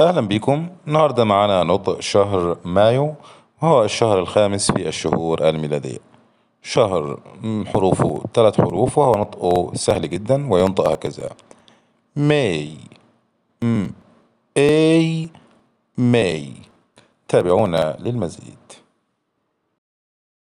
أهلا بكم النهاردة معنا نطق شهر مايو وهو الشهر الخامس في الشهور الميلادية شهر حروفه ثلاث حروف وهو نطقه سهل جدا وينطق هكذا ماي م اي ماي تابعونا للمزيد